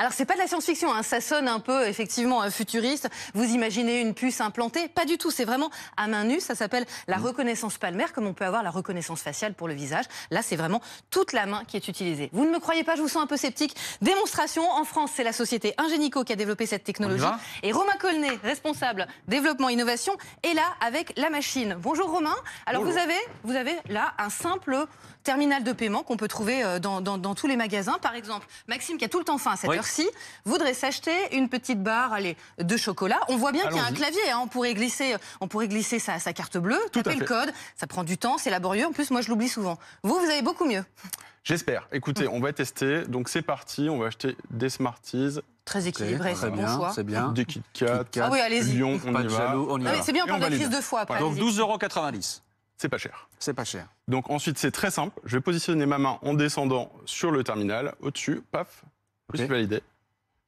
Alors, c'est pas de la science-fiction, hein. ça sonne un peu, effectivement, euh, futuriste. Vous imaginez une puce implantée Pas du tout, c'est vraiment à main nue. Ça s'appelle la mmh. reconnaissance palmaire, comme on peut avoir la reconnaissance faciale pour le visage. Là, c'est vraiment toute la main qui est utilisée. Vous ne me croyez pas, je vous sens un peu sceptique. Démonstration, en France, c'est la société Ingenico qui a développé cette technologie. Et Romain Colnet, responsable développement innovation, est là avec la machine. Bonjour Romain. Alors, vous avez, vous avez là un simple terminal de paiement qu'on peut trouver euh, dans, tous les magasins. Par exemple, Maxime qui a tout le temps faim à cette heure vous voudrait s'acheter une petite barre allez, de chocolat. On voit bien qu'il y a un clavier. Hein. On pourrait glisser, on pourrait glisser sa, sa carte bleue, taper le code. Ça prend du temps, c'est laborieux. En plus, moi, je l'oublie souvent. Vous, vous avez beaucoup mieux. J'espère. Écoutez, hum. on va tester. Donc c'est parti, on va acheter des Smarties. Très équilibré, c'est bon choix. C'est bien. Des KitKat ah oui, Lyon, on pas y va. on c'est bien, on prend la crise de après. Donc 12,90 C'est pas cher. C'est pas cher. Donc ensuite, c'est très simple. Je vais positionner ma main en descendant sur le terminal. Au-dessus, paf, je suis validé.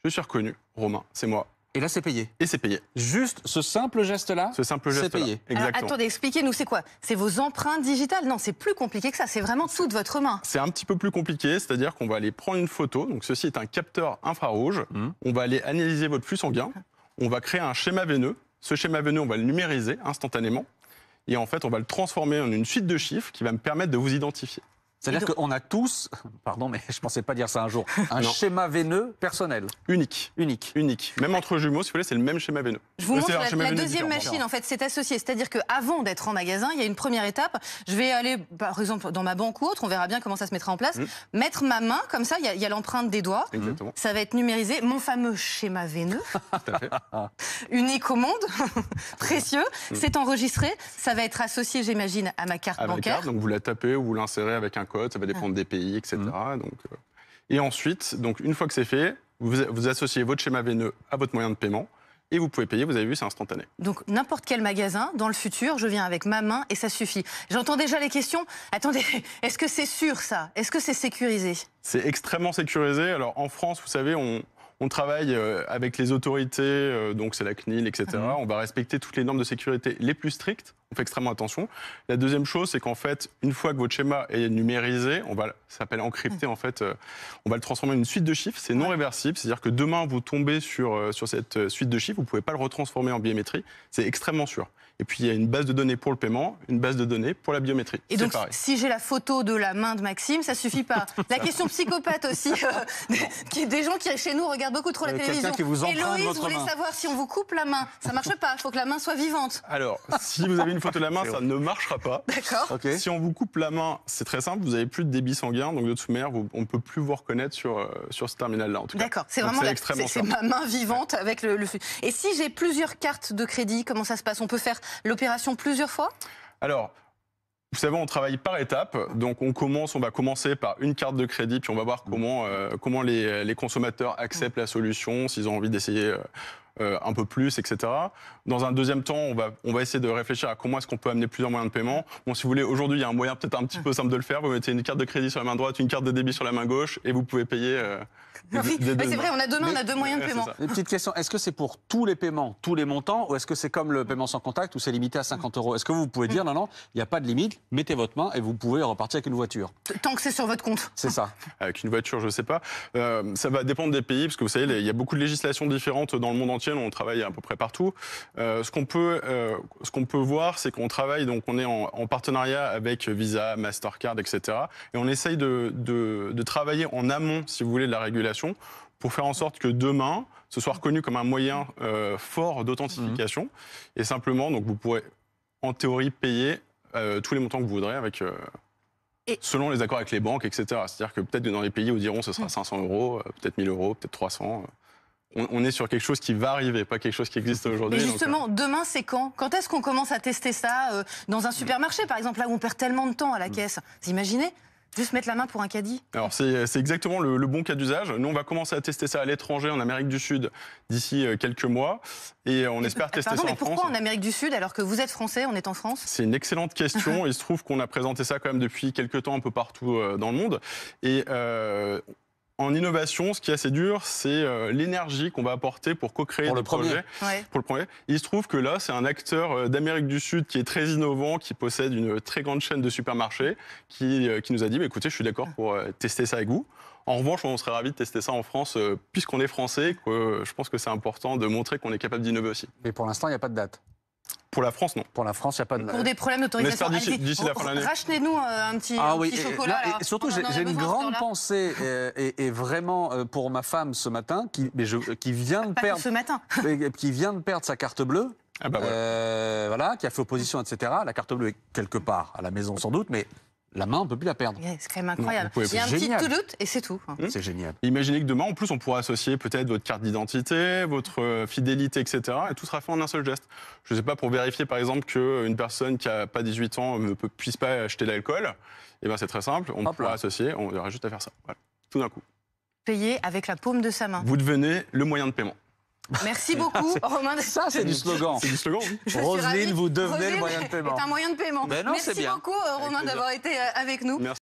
Je suis reconnu. Romain, c'est moi. Et là, c'est payé. Et c'est payé. Juste ce simple geste-là Ce simple geste C'est payé. Exactement. attendez, expliquez-nous, c'est quoi C'est vos empreintes digitales Non, c'est plus compliqué que ça. C'est vraiment toute votre main. C'est un petit peu plus compliqué, c'est-à-dire qu'on va aller prendre une photo. Donc, ceci est un capteur infrarouge. Hmm. On va aller analyser votre flux sanguin. On va créer un schéma veineux. Ce schéma veineux, on va le numériser instantanément. Et en fait, on va le transformer en une suite de chiffres qui va me permettre de vous identifier. C'est-à-dire qu'on a tous, pardon, mais je ne pensais pas dire ça un jour, un schéma veineux personnel. Unique. Unique. Unique. Même entre jumeaux, si vous voulez, c'est le même schéma veineux. Je vous euh, montre la, deuxième machine, en fait, c'est associé. C'est-à-dire qu'avant d'être en magasin, il y a une première étape. Je vais aller, par exemple, dans ma banque ou autre, on verra bien comment ça se mettra en place. Mm. Mettre ma main, comme ça, il y a, l'empreinte des doigts. Exactement. Ça va être numérisé. Mon fameux schéma veineux. Unique au monde. Précieux. Mm. C'est enregistré. Ça va être associé, j'imagine, à ma carte bancaire. donc vous la tapez ou vous l'insérez avec un ça va ah. dépendre des pays, etc. Mm. Donc, euh, Et ensuite, donc, une fois que c'est fait, vous, vous, associez votre schéma veineux à votre moyen de paiement et vous pouvez payer, vous avez vu, c'est instantané. Donc n'importe quel magasin, dans le futur, je viens avec ma main et ça suffit. J'entends déjà les questions, attendez, est-ce que c'est sûr ça Est-ce que c'est sécurisé C'est extrêmement sécurisé. Alors en France, vous savez, on, on travaille euh, avec les autorités, euh, donc c'est la CNIL, etc. Ah on va respecter toutes les normes de sécurité les plus strictes. On fait extrêmement attention. La deuxième chose, c'est qu'en fait, une fois que votre schéma est numérisé, on va ça s'appelle encrypter mm. en fait. Euh, on va le transformer en une suite de chiffres. C'est non réversible, c'est-à-dire que demain vous tombez sur sur cette suite de chiffres, vous pouvez pas le retransformer en biométrie. C'est extrêmement sûr. Et puis il y a une base de données pour le paiement, une base de données pour la biométrie. Et donc si j'ai la photo de la main de Maxime, ça suffit pas. la question psychopathe aussi, est des gens qui chez nous regardent beaucoup trop la euh, télévision. Quelqu'un qui vous Héloïse, voulait savoir si on vous coupe la main. Ça marche pas. Il faut que la main soit vivante. Alors, si vous avez une photo de la main, ça ne marchera pas. D'accord. Si on vous coupe la main, c'est très simple. Vous n'avez plus de débit sanguin. Donc, de toute manière, on ne peut plus vous reconnaître sur, euh, sur ce terminal-là, en tout cas. D'accord. C'est vraiment la, c'est, ma main vivante avec le, le flux. Et si j'ai plusieurs cartes de crédit, comment ça se passe On peut faire l'opération plusieurs fois alors, vous savez, on travaille par étapes. Donc, on commence, on va commencer par une carte de crédit, puis on va voir comment, euh, comment les, les, consommateurs acceptent la solution, s'ils ont envie d'essayer euh, euh, un peu plus, etc. Dans un deuxième temps, on va, on va essayer de réfléchir à comment est-ce qu'on peut amener plusieurs moyens de paiement. Bon, si vous voulez, aujourd'hui, il y a un moyen peut-être un petit peu simple de le faire. Vous mettez une carte de crédit sur la main droite, une carte de débit sur la main gauche, et vous pouvez payer. Euh, ah c'est vrai, on a deux mains on a deux moyens de paiement. Une petite question, est-ce que c'est pour tous les paiements, tous les montants, ou est-ce que c'est comme le paiement sans contact, où c'est limité à 50 euros Est-ce que vous pouvez dire, mm. non, non, il n'y a pas de limite, mettez votre main et vous pouvez repartir avec une voiture Tant que c'est sur votre compte. C'est ça. Avec une voiture, je ne sais pas. Euh, ça va dépendre des pays, parce que vous savez, il y a beaucoup de législations différentes dans le monde on travaille à peu près partout. Euh, euh, ce qu'on peut, voir, c'est qu'on travaille, donc on est en, partenariat avec Visa, Mastercard, etc. Et on essaye de, travailler en amont, si vous voulez, de la régulation pour faire en sorte que demain, ce soit reconnu comme un moyen euh, fort d'authentification. Mmh. Et simplement, donc vous pourrez, en théorie, payer tous les montants que vous voudrez avec. Selon les accords avec les banques, etc. C'est-à-dire que peut-être dans les pays où diront ce sera 500 mmh. euros, peut-être 1000 euros, peut-être 300 on, est sur quelque chose qui va arriver, pas quelque chose qui existe aujourd'hui. Mais justement, euh. demain, c'est quand Quand est-ce qu'on commence à tester ça euh, dans un supermarché, par exemple, là où on perd tellement de temps à la mm. caisse Vous imaginez Juste mettre la main pour un caddie Alors c'est euh, exactement le, bon cas d'usage. Nous, on va commencer à tester ça à l'étranger, en Amérique du Sud, d'ici quelques mois. Et on espère tester ça en mais pourquoi en Amérique du Sud alors que vous êtes français, on est en France C'est une excellente question. il se trouve qu'on a présenté ça quand même depuis quelques temps un peu partout dans le monde. Et en innovation, ce qui est assez dur, c'est euh, l'énergie qu'on va apporter pour co-créer le projet. Pour le premier. Il se trouve que là, c'est un acteur euh, d'Amérique du Sud qui est très innovant, qui possède une euh, très grande chaîne de supermarchés, qui, nous a dit bah, écoutez, je suis d'accord pour tester ça avec vous. En revanche, on serait ravi de tester ça en France, puisqu'on est français, que je pense que c'est important de montrer qu'on est capable d'innover aussi. Mais pour l'instant, il n'y a pas de date. Pour la France, non. Pour la France, il n'y a pas de. Pour des problèmes d'autorisation. D'ici la fin de l'année. Rachetez-nous euh, un petit, ah, oui, chocolat. surtout, j'ai une grande pensée, euh, et, vraiment euh, pour ma femme ce matin, qui, mais qui vient de perdre. Ce matin. qui vient de perdre sa carte bleue. Ah bah ouais. voilà, qui a fait opposition, etc. La carte bleue est quelque part à la maison sans doute, mais la main, on ne peut plus la perdre. c'est incroyable. Il y a un petit tout doute et c'est tout. Hein. Hmm c'est génial. Imaginez que demain, en plus, on pourra associer peut-être votre carte d'identité, votre euh, fidélité, etc. Et tout sera fait en un seul geste. Je ne sais pas, pour vérifier par exemple qu'une euh, personne qui n'a pas 18 ans ne euh, puisse pas acheter de l'alcool, eh ben, c'est très simple. On pourra associer, on aura juste à faire ça. Tout d'un coup. Payer avec la paume de sa main. Vous devenez le moyen de paiement. Merci ah, beaucoup, Romain. Ça, c'est du slogan. C'est du slogan. Roselyne, vous devenez le moyen de paiement. C'est un moyen de paiement. Ben Merci beaucoup, euh, Romain, d'avoir été euh, avec nous.